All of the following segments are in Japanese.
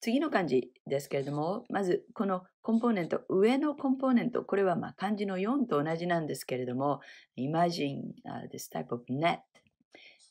次の漢字ですけれども、まずこのコンポーネント、上のコンポーネント、これはま漢字の4と同じなんですけれども、imagine、this type of net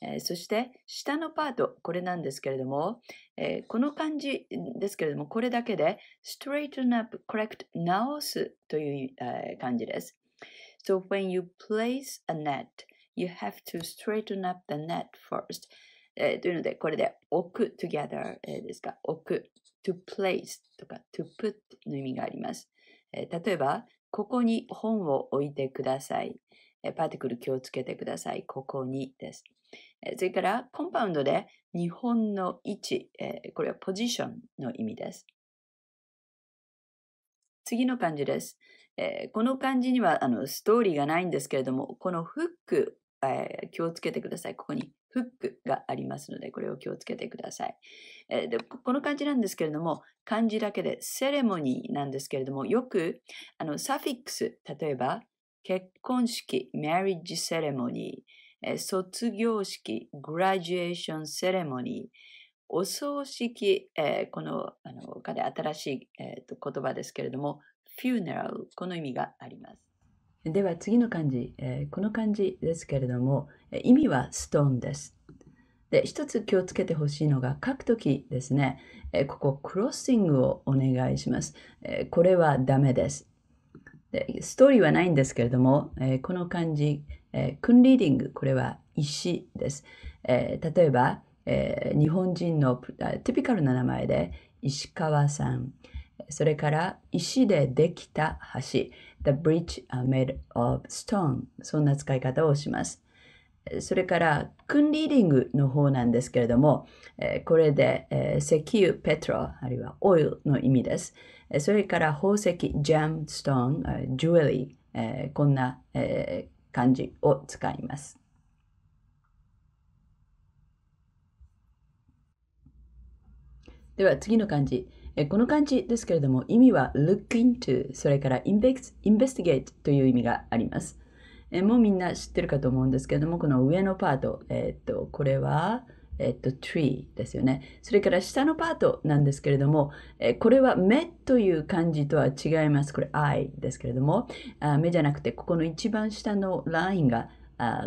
えー、そして下のパート、これなんですけれども、えー、この漢字ですけれども、これだけで、straighten up, correct, 直すという、えー、漢字です。So when you place a net, you have to straighten up the net first. えー、というので、これで置く together、えー、ですか、置く to place とか to put の意味があります。えー、例えば、ここに本を置いてください。えー、パーティクル気をつけてください。ここにです。えー、それから、コンパウンドで日本の位置、えー、これはポジションの意味です。次の漢字です。えー、この漢字にはあのストーリーがないんですけれども、このフック、えー、気をつけてください。ここにフックがありますので、これを気をつけてください。えー、でこの漢字なんですけれども、漢字だけでセレモニーなんですけれども、よくあのサフィックス、例えば結婚式、マリッジセレモニー、えー、卒業式、グラデュエーションセレモニー、お葬式、えー、このあの新しい、えー、と言葉ですけれども、フューネラル、この意味があります。では次の漢字、えー、この漢字ですけれども、意味はストーンです。で、一つ気をつけてほしいのが書くときですね、えー、ここクロッシングをお願いします。えー、これはダメです。でストーリーはないんですけれども、えー、この漢字、えー、クンリーディング、これは石です。えー、例えば、えー、日本人のティピカルな名前で石川さん、それから石でできた橋、The bridge made of stone そんな使い方をします。それから、クンリーディングの方なんですけれども、これで石油、ペトロ、あるいはオイルの意味です。それから宝石、ジャム、ストーン、ジュエリー、こんな感じを使います。では次の漢字。この漢字ですけれども、意味は look into、それから investigate という意味があります。もうみんな知ってるかと思うんですけれども、この上のパート、えっと、これは、えっと、tree ですよね。それから下のパートなんですけれども、えこれは目という漢字とは違います。これ eye ですけれども、あ目じゃなくて、ここの一番下のラインが、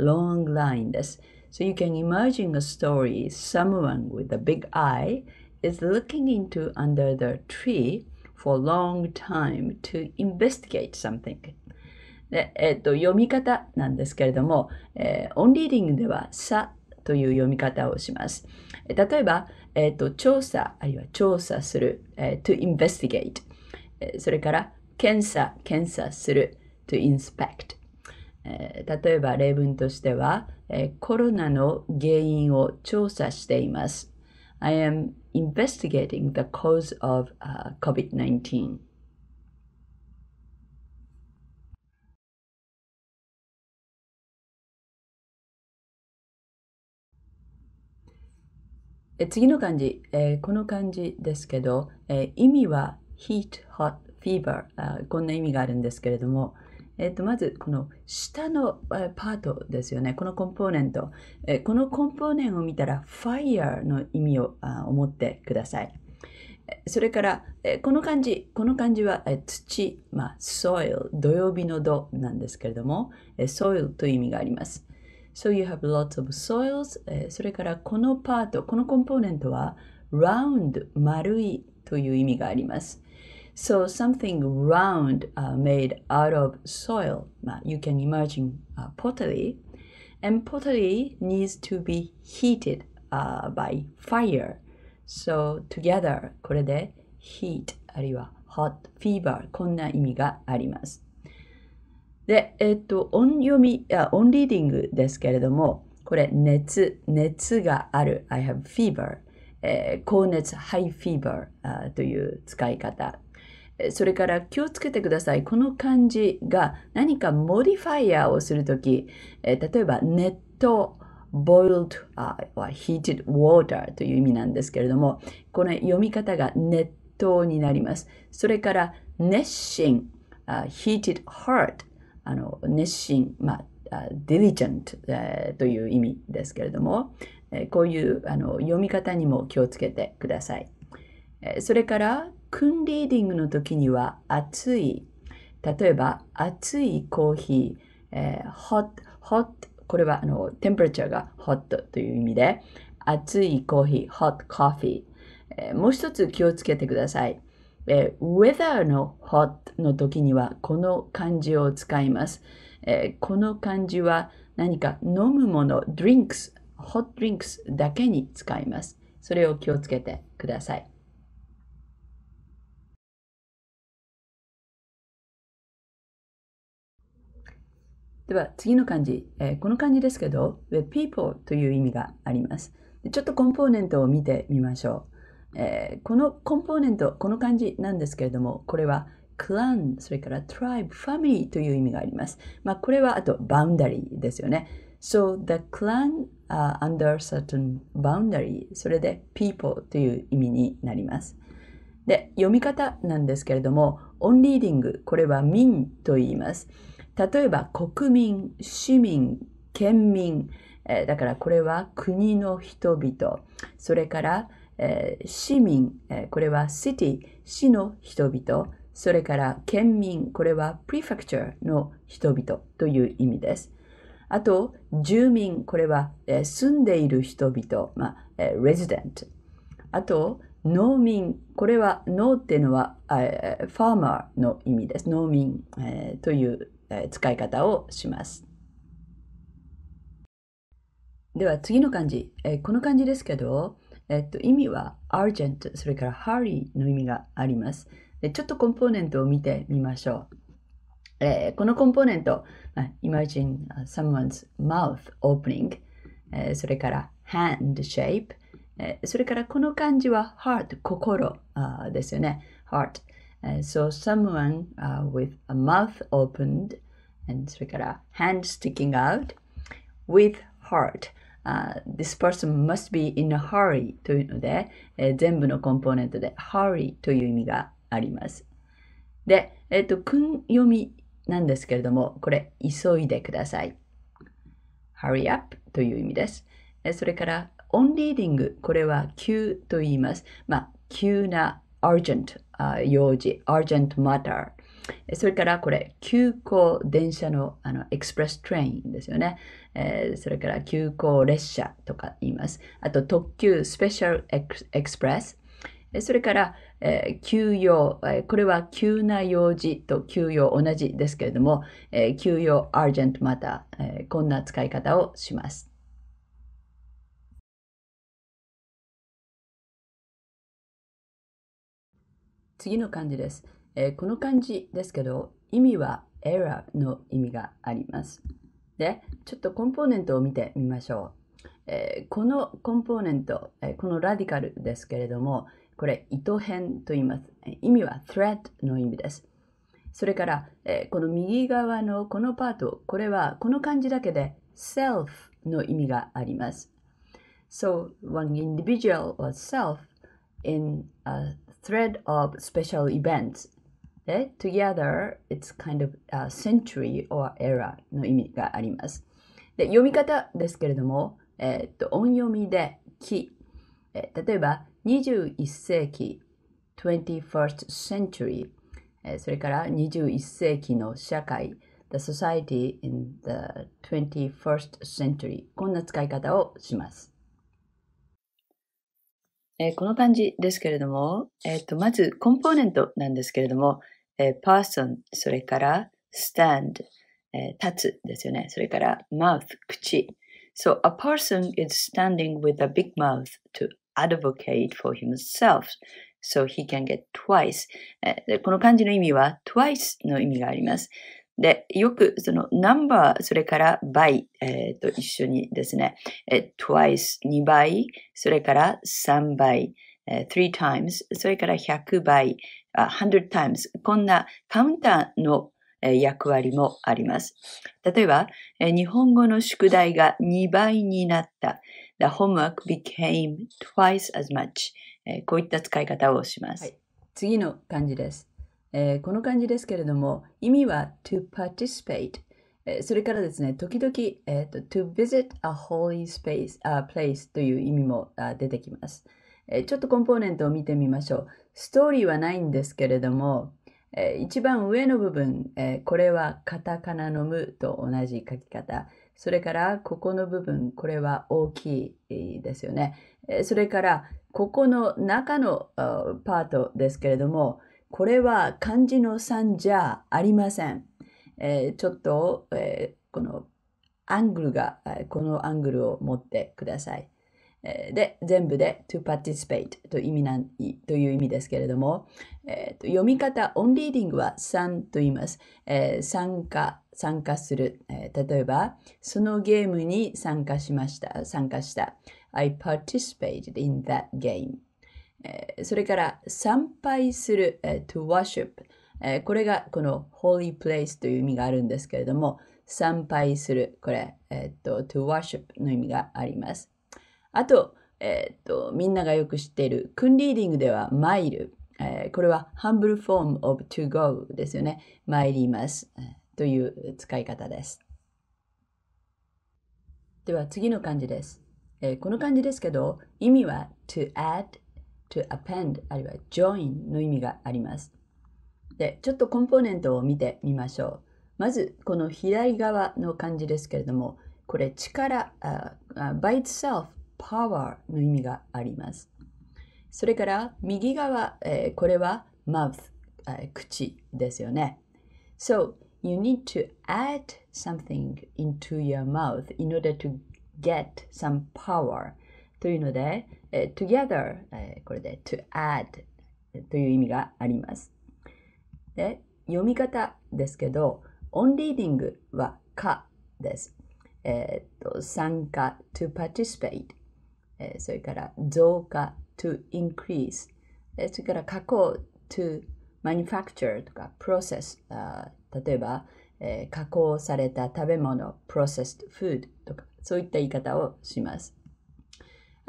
long line です。So you can imagine a story, someone with a big eye is looking into under the tree for long time to investigate something で、えっと、読み方なんですけれども、えー、オンリーディングでは「さ」という読み方をします。え例えば、えっと、調査あるいは調査する、えー、to investigate えそれから検査検査する to inspect えー、例えば例文としては、えー、コロナの原因を調査しています。I am investigating the cause of uh, COVID 19. Eh, 次の漢字、えー、この漢字ですけど、えー、意味は heat, hot, fever、こんな意味があるんですけれども、えっと、まずこの下のパートですよね。このコンポーネント。えこのコンポーネントを見たら fire の意味を思ってください。それから、この漢字、この漢字は土、まあ、soil、土曜日の土なんですけれども、soil という意味があります。So you have lots of soils. それから、このパート、このコンポーネントは round、丸いという意味があります。So something round uh, made out of soil. Uh, you can imagine uh, pottery. And pottery needs to be heated uh, by fire. So together これで heat あるいは hot fever こんな意味があります。で、えっと、音読み、あ音リーディングですけれども、これ熱、熱がある have fever、えー、高熱 high fever それから気をつけてください。この漢字が何かモディファイアをするとき、例えば熱湯、boiled は heated water という意味なんですけれども、この読み方が熱湯になります。それから熱心、heated heart、あの熱心、まあ、diligent という意味ですけれども、こういうあの読み方にも気をつけてください。それからンリーディングの時には熱い、例えば熱いコーヒー、えー、hot, hot これはあの、テンプレチャーが hot という意味で、熱いコーヒー、hot coffee。えー、もう一つ気をつけてください。えー、weather の hot の時にはこの漢字を使います。えー、この漢字は何か飲むもの、drinks、hot drinks だけに使います。それを気をつけてください。では次の漢字、えー、この漢字ですけど、t h people という意味があります。ちょっとコンポーネントを見てみましょう。えー、このコンポーネント、この漢字なんですけれども、これはクラン、それからトライブ、ファミリーという意味があります。まあ、これはあとバウンダリーですよね。So the clan are under certain boundary それで people という意味になります。で、読み方なんですけれども、オンリーディング、これは民と言います。例えば国民、市民、県民、えー、だからこれは国の人々、それから、えー、市民、えー、これは city、市の人々、それから県民、これは prefecture の人々という意味です。あと、住民、これは、え住んでいる人々、まあえ resident。あと、農民、これは農っていうのは、えー、ファーマーの意味です。農民、えー、という使い方をします。では次の漢字、えこの漢字ですけど、えっと、意味は a r g e n t それから hurry の意味があります。でちょっとコンポーネントを見てみましょう。えー、このコンポーネント、imagine someone's mouth opening、えそれから hand shape、えそれからこの漢字は heart、心ですよね。heart、Uh, so someone uh, with a mouth opened and それから hand sticking out with heart、uh, this person must be in a hurry というので、えー、全部のコンポーネントで hurry という意味がありますで、えっ、ー、と訓読みなんですけれどもこれ急いでください hurry up という意味です、えー、それから on reading これは急と言いますまあ急な urgent、uh, 用事、urgent matter。それからこれ、急行電車のあのエクスプレストレインですよね、えー、それから急行列車とか言います。あと特急スペシャルエクスプレス。それから、えー、急用、えー、これは急な用事と急用同じですけれども、えー、急用 urgent matter、えー、こんな使い方をします。次の漢字です。えー、この漢字ですけど、意味はエラーの意味があります。で、ちょっとコンポーネントを見てみましょう。えー、このコンポーネント、えー、このラディカルですけれども、これ、意図編と言います。意味は thread の意味です。それから、えこの右側のこのパート、これはこの漢字だけで self の意味があります。So, one individual or self in a thread of special events で together it's kind of a century or era の意味がありますで読み方ですけれども、えー、っと音読みで「き」えー、例えば21世紀 21st century えー、それから21世紀の社会 The society in the 21st century こんな使い方をしますえこの漢字ですけれども、えっ、と、まずコンポーネントなんですけれども、えー、person、それから stand、え立つですよね。それから mouth、口。So, a person is standing with a big mouth to advocate for himself so he can get twice. この漢字の意味は twice の意味があります。で、よくその number、それから倍、えー、と一緒にですね、えー、twice、2倍、それから3倍、えー、3 times、それから100倍、100 times、こんなカウンターの役割もあります。例えば、日本語の宿題が2倍になった。The homework became twice as much. こういった使い方をします。はい、次の漢字です。えー、この感じですけれども、意味は to participate。えそれからですね、時々、えーと、to visit a holy space, a place という意味もあ出てきます、えー。ちょっとコンポーネントを見てみましょう。ストーリーはないんですけれども、えー、一番上の部分、えー、これはカタカナのムと同じ書き方。それから、ここの部分、これは大きいですよね。えー、それから、ここの中のパートですけれども、これは漢字の3じゃありません。えー、ちょっと、えー、このアングルが、このアングルを持ってください。で、全部で to participate と意味なという意味ですけれども、えーと、読み方、オンリーディングは3と言います。えー、参加、参加する、えー、例えば、そのゲームに参加しました。参加した。I participate in that game. それから参拝する to worship これがこの holy place という意味があるんですけれども参拝するこれ、えっと to worship の意味がありますあと,、えっとみんながよく知っているクンリーディングではマイルこれは humble form of to go ですよね参りますという使い方ですでは次の漢字ですこの漢字ですけど意味は to add to append あるいは join の意味があります。で、ちょっとコンポーネントを見てみましょう。まず、この左側の漢字ですけれども、これ力、uh, by itself power の意味があります。それから右側、えー、これは mouth、えー、口ですよね。So, you need to add something into your mouth in order to get some power というので、together、これで to add という意味があります。で読み方ですけど、on reading はかです。えー、と参加 to participate、えそれから増加 to increase、えそれから加工 to manufacture とか process 例えば、えー、加工された食べ物 processed food とかそういった言い方をします。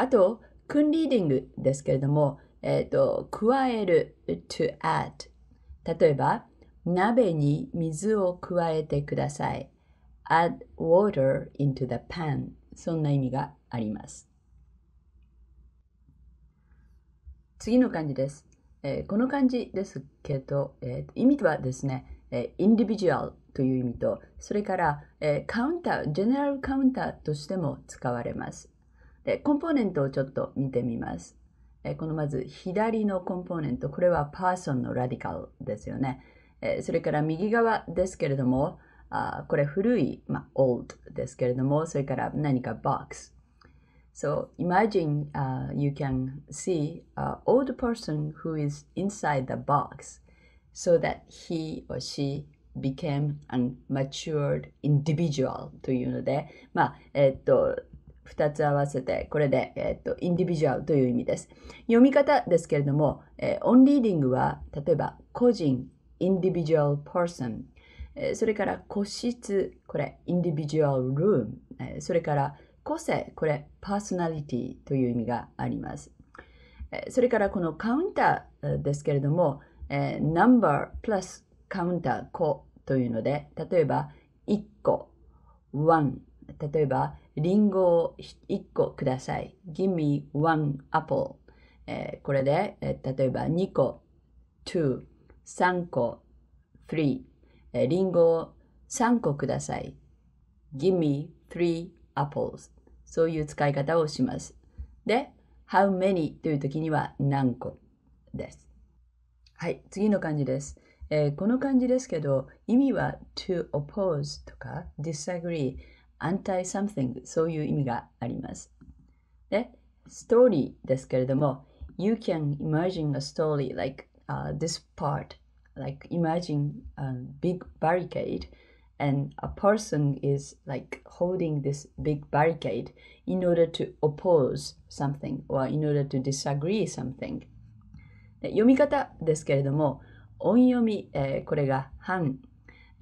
あと、クンリーディングですけれども、えっ、ー、と、加える to add。例えば、鍋に水を加えてください。add water into the pan そんな意味があります次の漢字です、えー、この漢字ですけど、えー、意味とはですね、えー、インディビジュアルという意味とそれから、えー、カウンタージェネラルカウンターとしても使われますで、コンポーネントをちょっと見てみます。えこのまず左のコンポーネント、これはパーソンのラディカルですよね。それから右側ですけれども、これ古い、まあ、old ですけれども、それから何か box。So imagine、uh, you can see an old person who is inside the box so that he or she became an matured individual というので、まあ、えっと、2つ合わせて、これで、えっと、インディビジュアルという意味です。読み方ですけれども、えー、オンリーディングは、例えば、個人、インディビジュアルパーソン、えー、それから個室、これ、インディビジュアルルーム、えー、それから個性、これ、パーソナリティという意味があります。えー、それから、このカウンターですけれども、えー、ナンバープラスカウンター、個というので、例えば、1個、1、例えば、リンゴを1個ください。Give me one apple. えー、これで、えー、例えば2個、2、3個、3。えー、リンゴを3個ください。Give me three apples. そういう使い方をします。で、how many という時には何個です。はい、次の漢字です。えー、この漢字ですけど、意味は to oppose とか disagree、anti something そういう意味があります。で、ストーリーですけれども、You can imagine a story like、uh, this part, like imagine a big barricade and a person is like holding this big barricade in order to oppose something or in order to disagree something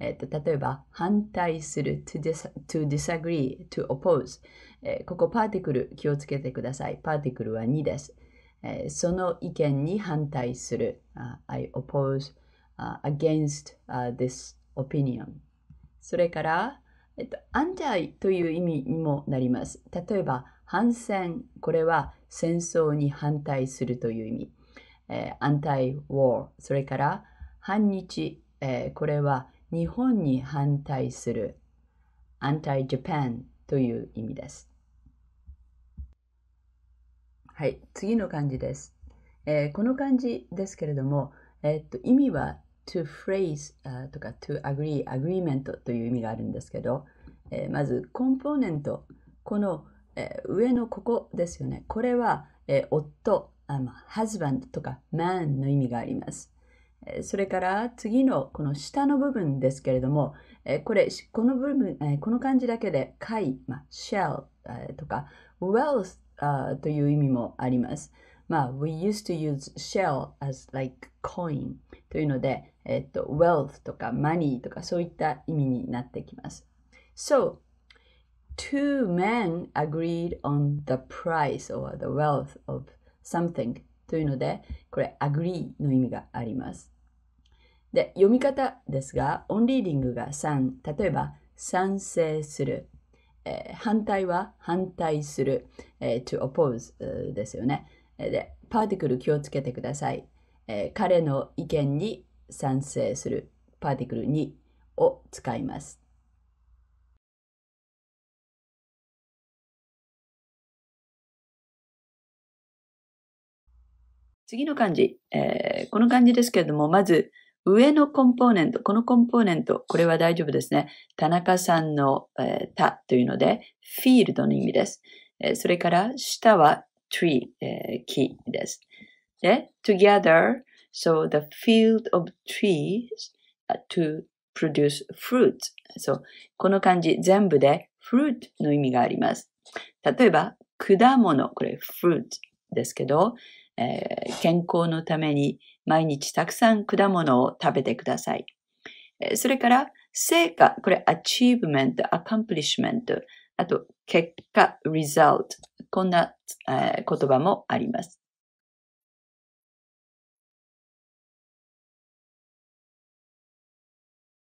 えっと、例えば、反対する to, dis to disagree, to oppose、えー、ここパーティクル気をつけてください。パーティクルは2です。えー、その意見に反対する。Uh, I oppose、uh, against、uh, this opinion。それから、えっと、アンタイという意味にもなります。例えば、反戦。これは戦争に反対するという意味。えー、アンタイ・ウォー。それから、反日。えー、これは日本に反対する anti-Japan という意味です。はい、次の漢字です。えー、この漢字ですけれども、えー、っと意味は to phrase、uh, とか to agree、agreement という意味があるんですけど、えー、まずコンポーネント、この、え上のここですよね。これは、え夫、あの、husband とか man の意味があります。それから次のこの下の部分ですけれども、これ、この部分、この漢字だけで、貝、まあ、shell とか、wealth という意味もあります。まあ、we used to use shell as like coin というので、えっと、wealth とか money とかそういった意味になってきます。So, two men agreed on the price or the wealth of something というので、これ agree の意味があります。で、読み方ですが、オンリーディングが3、例えば、賛成する。えー、反対は反対する。えー、to oppose ですよね。で、パーティクル気をつけてください。えー、彼の意見に賛成する。パーティクル2を使います。次の漢字、えー、この漢字ですけれども、まず、上のコンポーネント、このコンポーネント、これは大丈夫ですね。田中さんの、えー、田というので、フィールドの意味です。えー、それから下は tree、えー、木です。で、together, so the field of trees to produce fruit. そう、この漢字全部で fruit の意味があります。例えば、果物、これ fruit ですけど、えー、健康のために毎日たくさん果物を食べてください。それから、成果、これ、achievement, accomplishment、あと、結果、result、こんな、えー、言葉もあります。